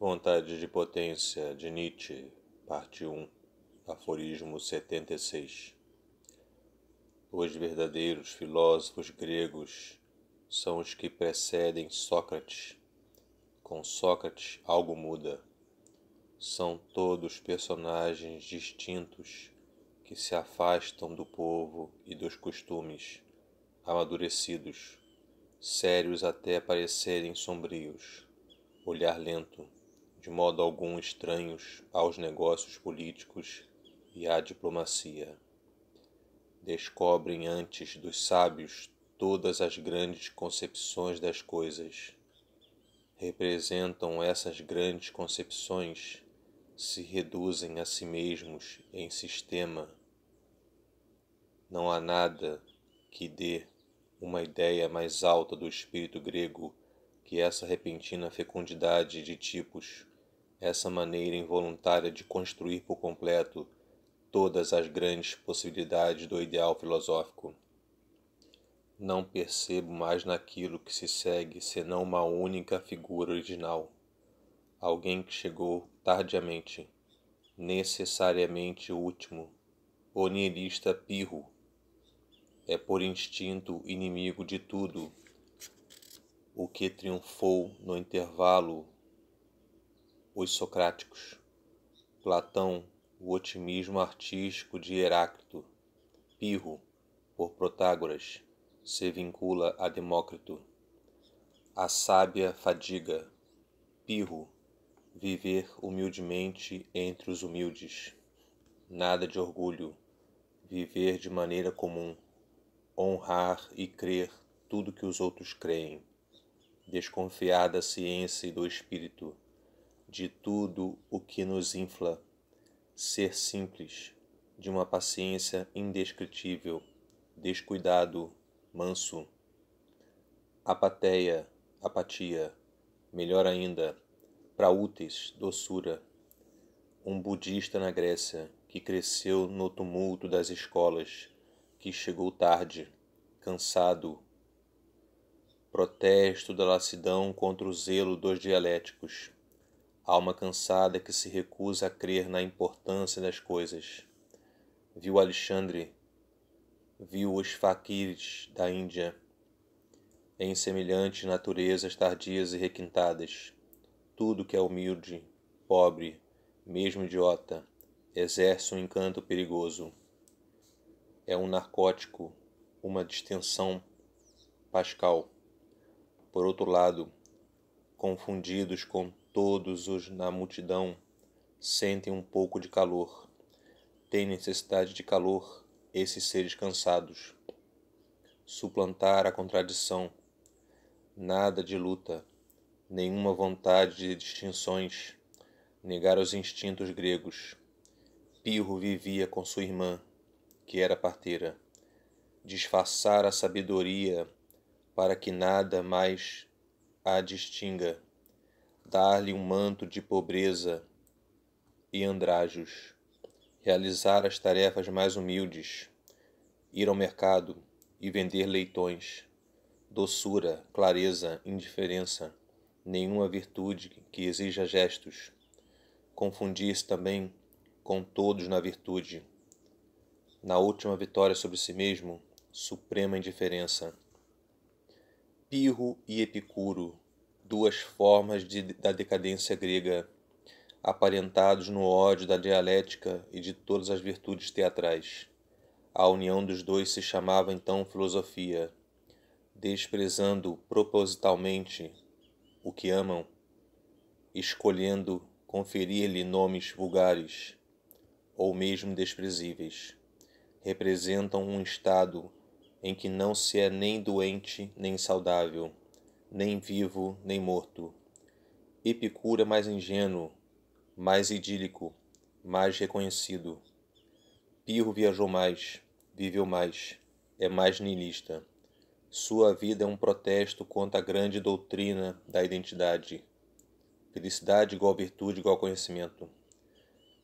Vontade de Potência de Nietzsche, parte 1, aforismo 76. Os verdadeiros filósofos gregos são os que precedem Sócrates. Com Sócrates algo muda. São todos personagens distintos que se afastam do povo e dos costumes, amadurecidos, sérios até parecerem sombrios, olhar lento de modo algum estranhos aos negócios políticos e à diplomacia. Descobrem antes dos sábios todas as grandes concepções das coisas. Representam essas grandes concepções, se reduzem a si mesmos em sistema. Não há nada que dê uma ideia mais alta do espírito grego que essa repentina fecundidade de tipos, essa maneira involuntária de construir por completo todas as grandes possibilidades do ideal filosófico. Não percebo mais naquilo que se segue senão uma única figura original, alguém que chegou tardiamente, necessariamente último, onirista pirro. É por instinto inimigo de tudo o que triunfou no intervalo os socráticos. Platão, o otimismo artístico de Heráclito. Pirro, por Protágoras, se vincula a Demócrito. A sábia fadiga. Pirro, viver humildemente entre os humildes. Nada de orgulho. Viver de maneira comum. Honrar e crer tudo que os outros creem desconfiar da ciência e do espírito, de tudo o que nos infla, ser simples, de uma paciência indescritível, descuidado, manso. Apatéia, apatia, melhor ainda, praútes, doçura. Um budista na Grécia que cresceu no tumulto das escolas, que chegou tarde, cansado, Protesto da lassidão contra o zelo dos dialéticos. Alma cansada que se recusa a crer na importância das coisas. Viu Alexandre, viu os faquires da Índia, em semelhantes naturezas tardias e requintadas. Tudo que é humilde, pobre, mesmo idiota, exerce um encanto perigoso. É um narcótico, uma distensão pascal. Por outro lado, confundidos com todos os na multidão, sentem um pouco de calor. Têm necessidade de calor esses seres cansados. Suplantar a contradição. Nada de luta, nenhuma vontade de distinções, negar os instintos gregos. Pirro vivia com sua irmã, que era parteira. Disfarçar a sabedoria para que nada mais a distinga, dar-lhe um manto de pobreza e andrajos, realizar as tarefas mais humildes, ir ao mercado e vender leitões, doçura, clareza, indiferença, nenhuma virtude que exija gestos, confundir-se também com todos na virtude, na última vitória sobre si mesmo, suprema indiferença Pirro e Epicuro, duas formas de, da decadência grega, aparentados no ódio da dialética e de todas as virtudes teatrais. A união dos dois se chamava então filosofia, desprezando propositalmente o que amam, escolhendo conferir-lhe nomes vulgares ou mesmo desprezíveis. Representam um estado em que não se é nem doente, nem saudável, nem vivo, nem morto. Epicura mais ingênuo, mais idílico, mais reconhecido. Pirro viajou mais, viveu mais, é mais niilista. Sua vida é um protesto contra a grande doutrina da identidade. Felicidade igual virtude igual conhecimento.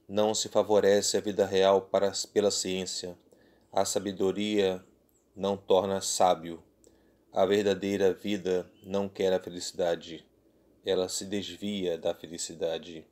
Não se favorece a vida real para, pela ciência, a sabedoria não torna sábio. A verdadeira vida não quer a felicidade, ela se desvia da felicidade.